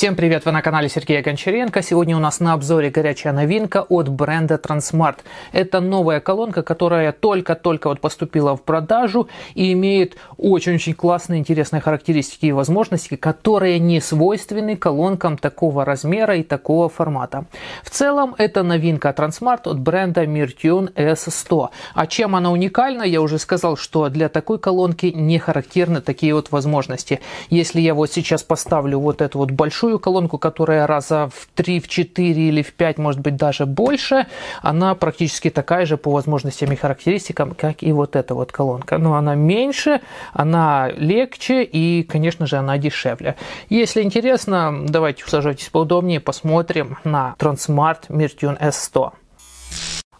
Всем привет! Вы на канале Сергея Гончаренко. Сегодня у нас на обзоре горячая новинка от бренда Transmart. Это новая колонка, которая только-только вот поступила в продажу и имеет очень-очень классные интересные характеристики и возможности, которые не свойственны колонкам такого размера и такого формата. В целом это новинка Transmart от бренда Mirtune S100. А чем она уникальна? Я уже сказал, что для такой колонки не характерны такие вот возможности. Если я вот сейчас поставлю вот эту вот большую большую колонку, которая раза в 3, в 4 или в 5, может быть, даже больше, она практически такая же по возможностям и характеристикам, как и вот эта вот колонка. Но она меньше, она легче и, конечно же, она дешевле. Если интересно, давайте усаживайтесь поудобнее, посмотрим на Transmart Mirtune S100.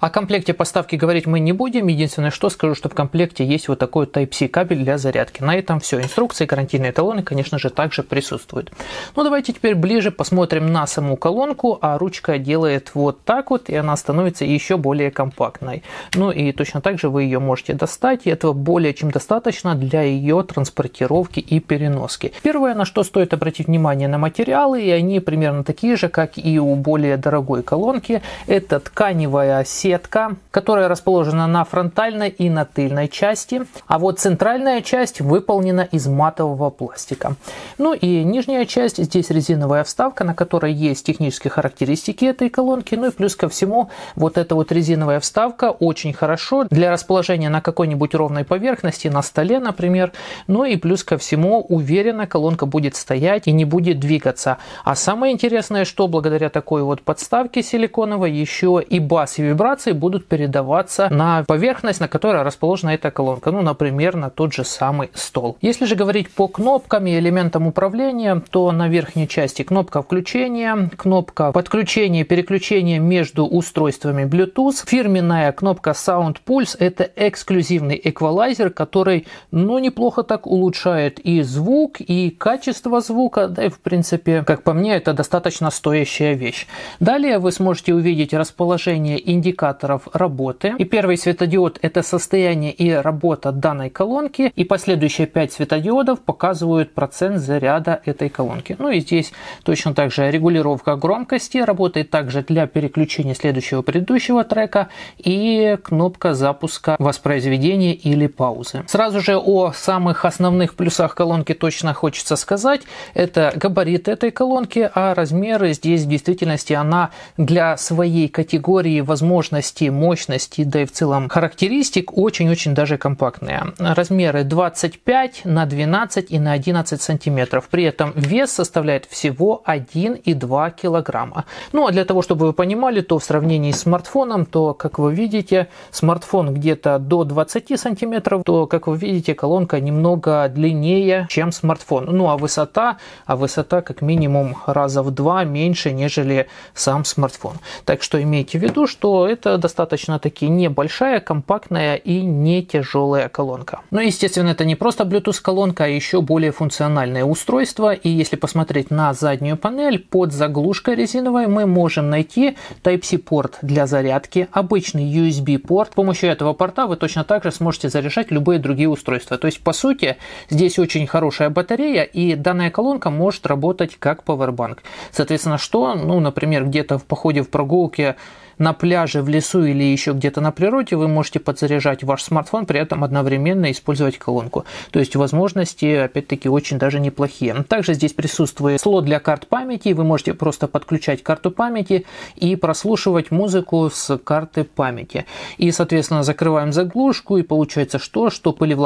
О комплекте поставки говорить мы не будем. Единственное, что скажу, что в комплекте есть вот такой Type-C кабель для зарядки. На этом все. Инструкции, гарантийные талоны, конечно же, также присутствуют. Ну, давайте теперь ближе посмотрим на саму колонку. А ручка делает вот так вот, и она становится еще более компактной. Ну и точно так же вы ее можете достать. И этого более чем достаточно для ее транспортировки и переноски. Первое, на что стоит обратить внимание на материалы, и они примерно такие же, как и у более дорогой колонки, это тканевая сеть сетка, которая расположена на фронтальной и на тыльной части, а вот центральная часть выполнена из матового пластика. Ну и нижняя часть, здесь резиновая вставка, на которой есть технические характеристики этой колонки, ну и плюс ко всему вот эта вот резиновая вставка очень хорошо для расположения на какой-нибудь ровной поверхности, на столе, например, ну и плюс ко всему уверенно колонка будет стоять и не будет двигаться. А самое интересное, что благодаря такой вот подставке силиконовой еще и бас и вибрация информации будут передаваться на поверхность, на которой расположена эта колонка, ну, например, на тот же самый стол. Если же говорить по кнопкам и элементам управления, то на верхней части кнопка включения, кнопка подключения, переключения между устройствами Bluetooth, фирменная кнопка Sound Pulse – это эксклюзивный эквалайзер, который, ну, неплохо так улучшает и звук, и качество звука, да и, в принципе, как по мне, это достаточно стоящая вещь. Далее вы сможете увидеть расположение индикаторов индикаторов работы. И первый светодиод – это состояние и работа данной колонки, и последующие 5 светодиодов показывают процент заряда этой колонки. Ну и здесь точно так же регулировка громкости работает также для переключения следующего предыдущего трека и кнопка запуска воспроизведения или паузы. Сразу же о самых основных плюсах колонки точно хочется сказать. Это габарит этой колонки, а размеры здесь в действительности она для своей категории возможно плотности, мощности, да и в целом характеристик очень-очень даже компактные. Размеры 25 на 12 и на 11 сантиметров. При этом вес составляет всего 1,2 килограмма. Ну а для того, чтобы вы понимали, то в сравнении с смартфоном, то, как вы видите, смартфон где-то до 20 сантиметров, то, как вы видите, колонка немного длиннее, чем смартфон. Ну а высота, а высота как минимум раза в два меньше, нежели сам смартфон. Так что имейте в виду, что это достаточно-таки небольшая, компактная и не тяжелая колонка. Но, ну, естественно, это не просто Bluetooth-колонка, а еще более функциональное устройство. И если посмотреть на заднюю панель, под заглушкой резиновой мы можем найти Type-C порт для зарядки, обычный USB порт. С помощью этого порта вы точно так же сможете заряжать любые другие устройства. То есть, по сути, здесь очень хорошая батарея, и данная колонка может работать как Powerbank. Соответственно, что, ну, например, где-то в походе в прогулке на пляже, в лесу или еще где-то на природе, вы можете подзаряжать ваш смартфон, при этом одновременно использовать колонку. То есть возможности, опять-таки, очень даже неплохие. Также здесь присутствует слот для карт памяти, вы можете просто подключать карту памяти и прослушивать музыку с карты памяти. И, соответственно, закрываем заглушку, и получается что? Что пыль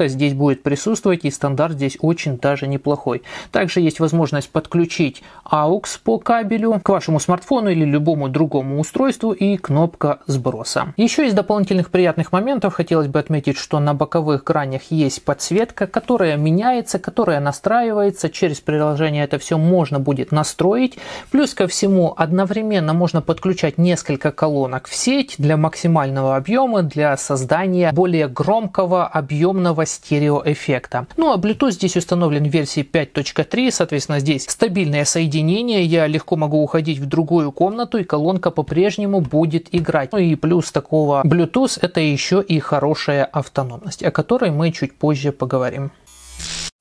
здесь будет присутствовать, и стандарт здесь очень даже неплохой. Также есть возможность подключить AUX по кабелю к вашему смартфону или любому другому устройству, устройству и кнопка сброса. Еще из дополнительных приятных моментов хотелось бы отметить, что на боковых гранях есть подсветка, которая меняется, которая настраивается. Через приложение это все можно будет настроить. Плюс ко всему одновременно можно подключать несколько колонок в сеть для максимального объема, для создания более громкого объемного стереоэффекта. Ну а Bluetooth здесь установлен в версии 5.3, соответственно здесь стабильное соединение, я легко могу уходить в другую комнату и колонка по-прежнему по-прежнему будет играть. Ну и плюс такого Bluetooth это еще и хорошая автономность, о которой мы чуть позже поговорим.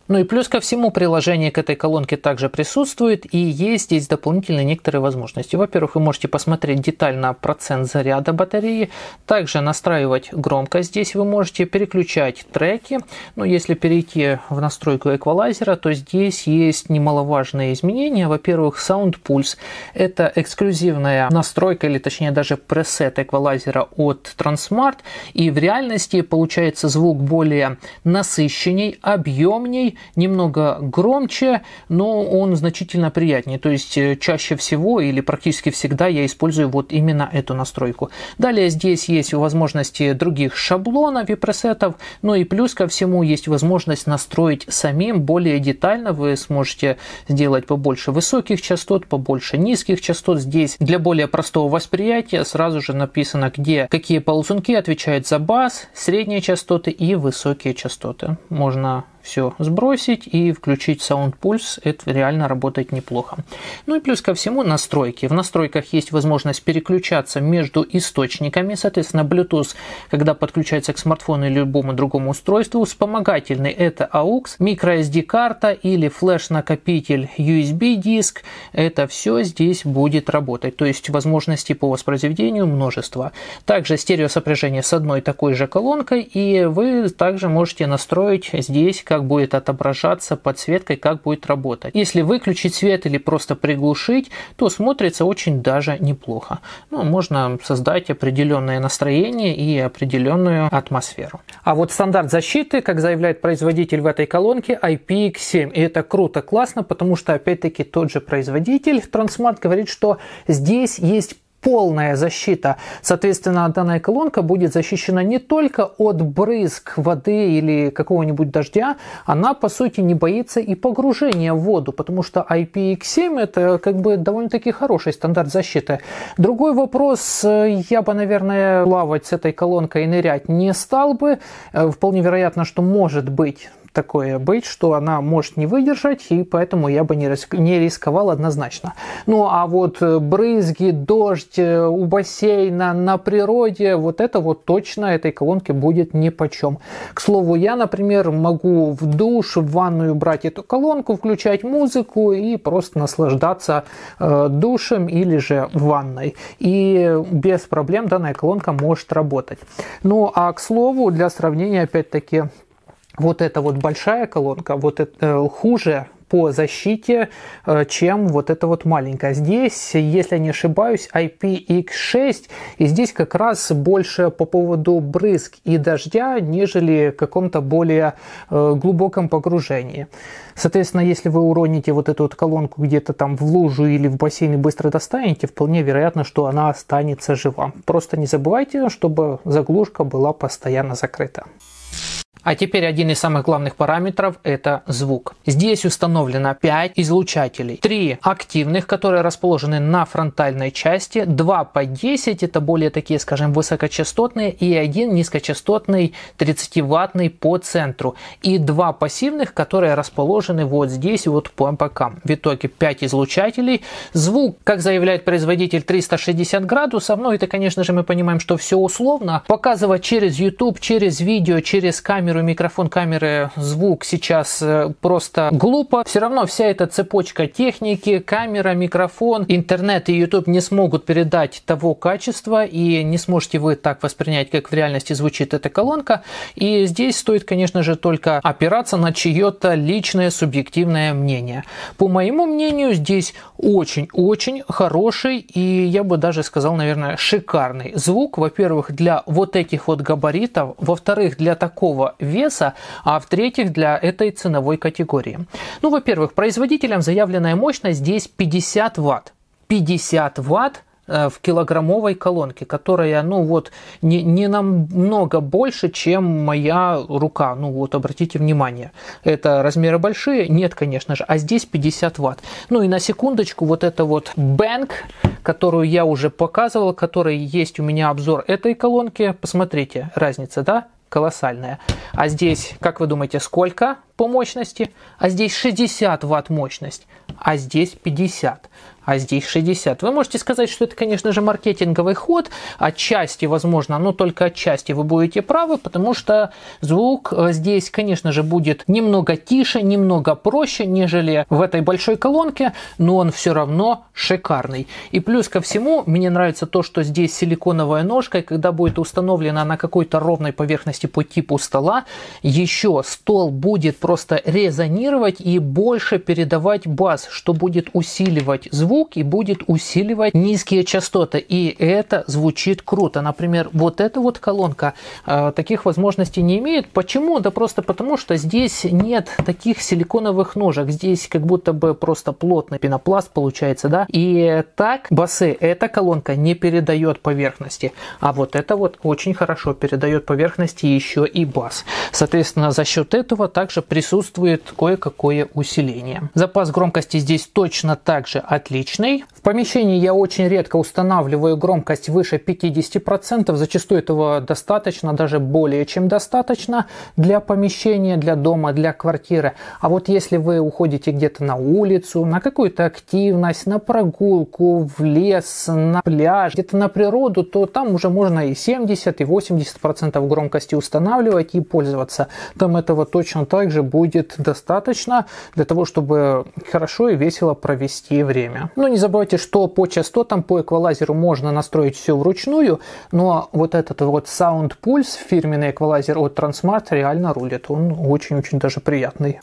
Ну и плюс ко всему приложение к этой колонке также присутствует и есть здесь дополнительные некоторые возможности. Во-первых, вы можете посмотреть детально процент заряда батареи, также настраивать громкость здесь вы можете, переключать треки. Но ну, если перейти в настройку эквалайзера, то здесь есть немаловажные изменения. Во-первых, Sound Pulse – это эксклюзивная настройка или точнее даже пресет эквалайзера от Transmart и в реальности получается звук более насыщенный, объемней, немного громче, но он значительно приятнее. То есть э, чаще всего или практически всегда я использую вот именно эту настройку. Далее здесь есть возможности других шаблонов и пресетов, ну и плюс ко всему есть возможность настроить самим более детально. Вы сможете сделать побольше высоких частот, побольше низких частот. Здесь для более простого восприятия сразу же написано, где какие ползунки отвечают за бас, средние частоты и высокие частоты. Можно все сбросить и включить Sound Pulse, это реально работает неплохо. Ну и плюс ко всему настройки. В настройках есть возможность переключаться между источниками, соответственно, Bluetooth, когда подключается к смартфону или любому другому устройству, вспомогательный это AUX, microSD карта или флеш-накопитель USB диск, это все здесь будет работать. То есть возможности по воспроизведению множество. Также стереосопряжение с одной такой же колонкой, и вы также можете настроить здесь как будет отображаться подсветкой, как будет работать. Если выключить свет или просто приглушить, то смотрится очень даже неплохо. Ну, можно создать определенное настроение и определенную атмосферу. А вот стандарт защиты, как заявляет производитель в этой колонке, IPX7. И это круто, классно, потому что опять-таки тот же производитель Transmart говорит, что здесь есть полная защита. Соответственно, данная колонка будет защищена не только от брызг воды или какого-нибудь дождя, она, по сути, не боится и погружения в воду, потому что IPX7 это как бы довольно-таки хороший стандарт защиты. Другой вопрос, э, я бы, наверное, плавать с этой колонкой и нырять не стал бы. Э, вполне вероятно, что может быть такое быть, что она может не выдержать, и поэтому я бы не, риск, не рисковал однозначно. Ну а вот э, брызги, дождь э, у бассейна, на природе, вот это вот точно этой колонке будет нипочем. К слову, я, например, могу в душ, в ванную брать эту колонку, включать музыку и просто наслаждаться э, душем или же ванной. И без проблем данная колонка может работать. Ну а к слову, для сравнения, опять-таки, вот эта вот большая колонка, вот это э, хуже по защите, э, чем вот эта вот маленькая. Здесь, если не ошибаюсь, IPX6, и здесь как раз больше по поводу брызг и дождя, нежели каком-то более э, глубоком погружении. Соответственно, если вы уроните вот эту вот колонку где-то там в лужу или в бассейн и быстро достанете, вполне вероятно, что она останется жива. Просто не забывайте, чтобы заглушка была постоянно закрыта. А теперь один из самых главных параметров – это звук. Здесь установлено 5 излучателей. 3 активных, которые расположены на фронтальной части. 2 по 10 – это более такие, скажем, высокочастотные. И один низкочастотный 30-ваттный по центру. И 2 пассивных, которые расположены вот здесь, вот по бокам. В итоге 5 излучателей. Звук, как заявляет производитель, 360 градусов. Ну, это, конечно же, мы понимаем, что все условно. Показывать через YouTube, через видео, через камеру камеру, микрофон камеры, звук сейчас э, просто глупо. Все равно вся эта цепочка техники, камера, микрофон, интернет и YouTube не смогут передать того качества, и не сможете вы так воспринять, как в реальности звучит эта колонка. И здесь стоит, конечно же, только опираться на чье-то личное субъективное мнение. По моему мнению, здесь очень-очень хороший и, я бы даже сказал, наверное, шикарный звук. Во-первых, для вот этих вот габаритов. Во-вторых, для такого веса, а в-третьих, для этой ценовой категории. Ну, во-первых, производителям заявленная мощность здесь 50 ватт. 50 ватт э, в килограммовой колонке, которая, ну вот, не, не намного больше, чем моя рука. Ну вот, обратите внимание, это размеры большие? Нет, конечно же, а здесь 50 ватт. Ну и на секундочку, вот это вот Bank, которую я уже показывал, который есть у меня обзор этой колонки, посмотрите, разница, да? колоссальная. А здесь, как вы думаете, сколько по мощности? А здесь 60 ватт мощность, а здесь 50 а здесь 60. Вы можете сказать, что это, конечно же, маркетинговый ход, отчасти, возможно, но только отчасти вы будете правы, потому что звук э, здесь, конечно же, будет немного тише, немного проще, нежели в этой большой колонке, но он все равно шикарный. И плюс ко всему, мне нравится то, что здесь силиконовая ножка, и когда будет установлена на какой-то ровной поверхности по типу стола, еще стол будет просто резонировать и больше передавать бас, что будет усиливать звук, звук и будет усиливать низкие частоты. И это звучит круто. Например, вот эта вот колонка а, таких возможностей не имеет. Почему? Да просто потому, что здесь нет таких силиконовых ножек. Здесь как будто бы просто плотный пенопласт получается, да. И так басы эта колонка не передает поверхности. А вот это вот очень хорошо передает поверхности еще и бас. Соответственно, за счет этого также присутствует кое-какое усиление. Запас громкости здесь точно так же отличный обычный. В помещении я очень редко устанавливаю громкость выше 50%, зачастую этого достаточно, даже более чем достаточно для помещения, для дома, для квартиры. А вот если вы уходите где-то на улицу, на какую-то активность, на прогулку, в лес, на пляж, где-то на природу, то там уже можно и 70, и 80% громкости устанавливать и пользоваться. Там этого точно так же будет достаточно для того, чтобы хорошо и весело провести время. Но ну, не забывайте, что по частотам, по эквалайзеру можно настроить все вручную, но вот этот вот Sound Pulse, фирменный эквалайзер от Transmart, реально рулит. Он очень-очень даже приятный.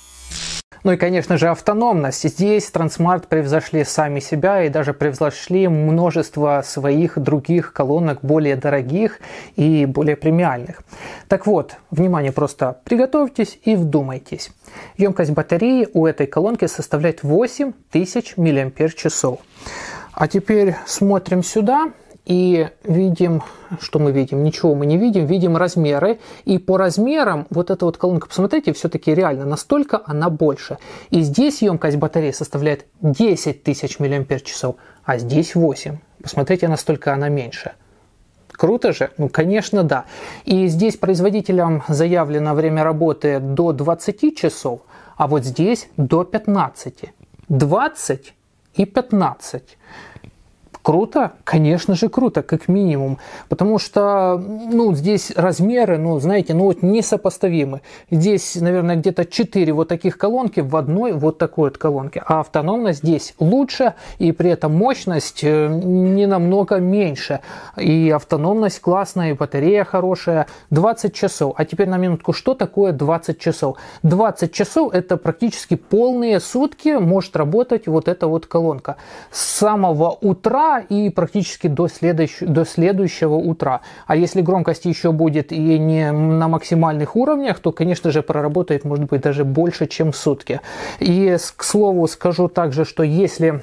Ну и, конечно же, автономность. Здесь Transmart превзошли сами себя и даже превзошли множество своих других колонок, более дорогих и более премиальных. Так вот, внимание, просто приготовьтесь и вдумайтесь. Емкость батареи у этой колонки составляет 8000 мАч. А теперь смотрим сюда и видим, что мы видим? Ничего мы не видим, видим размеры. И по размерам вот эта вот колонка, посмотрите, все-таки реально настолько она больше. И здесь емкость батареи составляет 10 тысяч миллиампер часов, а здесь 8. Посмотрите, настолько она меньше. Круто же? Ну, конечно, да. И здесь производителям заявлено время работы до 20 часов, а вот здесь до 15. 20 и 15. Круто? Конечно же круто, как минимум. Потому что, ну, здесь размеры, ну, знаете, ну, вот несопоставимы. Здесь, наверное, где-то 4 вот таких колонки в одной вот такой вот колонке. А автономность здесь лучше, и при этом мощность э, не намного меньше. И автономность классная, и батарея хорошая. 20 часов. А теперь на минутку, что такое 20 часов? 20 часов это практически полные сутки может работать вот эта вот колонка. С самого утра и практически до, следующ... до следующего утра. А если громкость еще будет и не на максимальных уровнях, то, конечно же, проработает, может быть, даже больше, чем сутки. И, к слову, скажу также, что если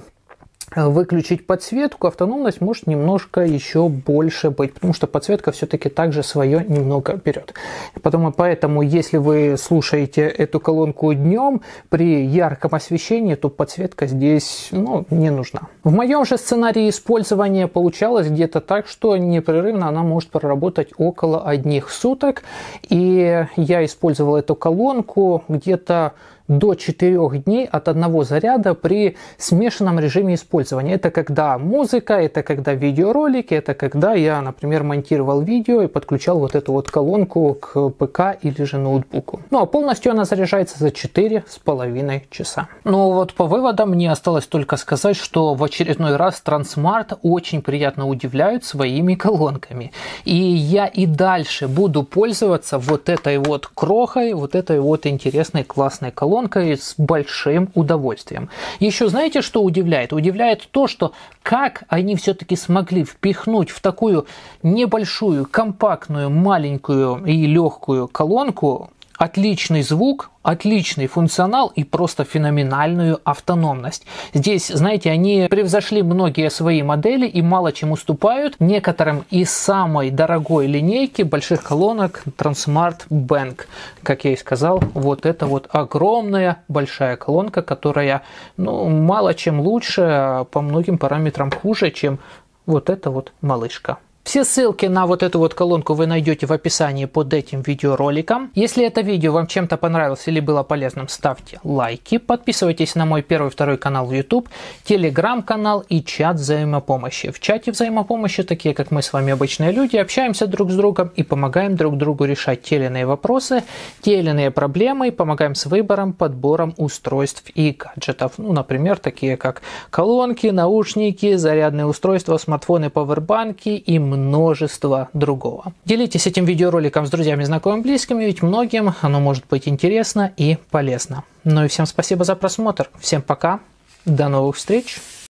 выключить подсветку, автономность может немножко еще больше быть, потому что подсветка все-таки также свое немного берет. Потому, поэтому, если вы слушаете эту колонку днем, при ярком освещении, то подсветка здесь ну, не нужна. В моем же сценарии использования получалось где-то так, что непрерывно она может проработать около одних суток, и я использовал эту колонку где-то до 4 дней от одного заряда при смешанном режиме использования. Это когда музыка, это когда видеоролики, это когда я, например, монтировал видео и подключал вот эту вот колонку к ПК или же ноутбуку. Ну а полностью она заряжается за 4,5 часа. Ну вот по выводам мне осталось только сказать, что в очередной раз Transmart очень приятно удивляют своими колонками. И я и дальше буду пользоваться вот этой вот крохой, вот этой вот интересной классной колонкой колонкой с большим удовольствием. Еще знаете, что удивляет? Удивляет то, что как они все-таки смогли впихнуть в такую небольшую, компактную, маленькую и легкую колонку отличный звук, отличный функционал и просто феноменальную автономность. Здесь, знаете, они превзошли многие свои модели и мало чем уступают некоторым из самой дорогой линейки больших колонок Transmart Bank. Как я и сказал, вот это вот огромная большая колонка, которая ну, мало чем лучше, а по многим параметрам хуже, чем вот эта вот малышка. Все ссылки на вот эту вот колонку вы найдете в описании под этим видеороликом. Если это видео вам чем-то понравилось или было полезным, ставьте лайки, подписывайтесь на мой первый и второй канал в YouTube, телеграм-канал и чат взаимопомощи. В чате взаимопомощи, такие как мы с вами обычные люди, общаемся друг с другом и помогаем друг другу решать те или иные вопросы, те или иные проблемы и помогаем с выбором, подбором устройств и гаджетов. Ну, например, такие как колонки, наушники, зарядные устройства, смартфоны, пауэрбанки и множество другого. Делитесь этим видеороликом с друзьями, знакомыми, близкими, ведь многим оно может быть интересно и полезно. Ну и всем спасибо за просмотр. Всем пока. До новых встреч.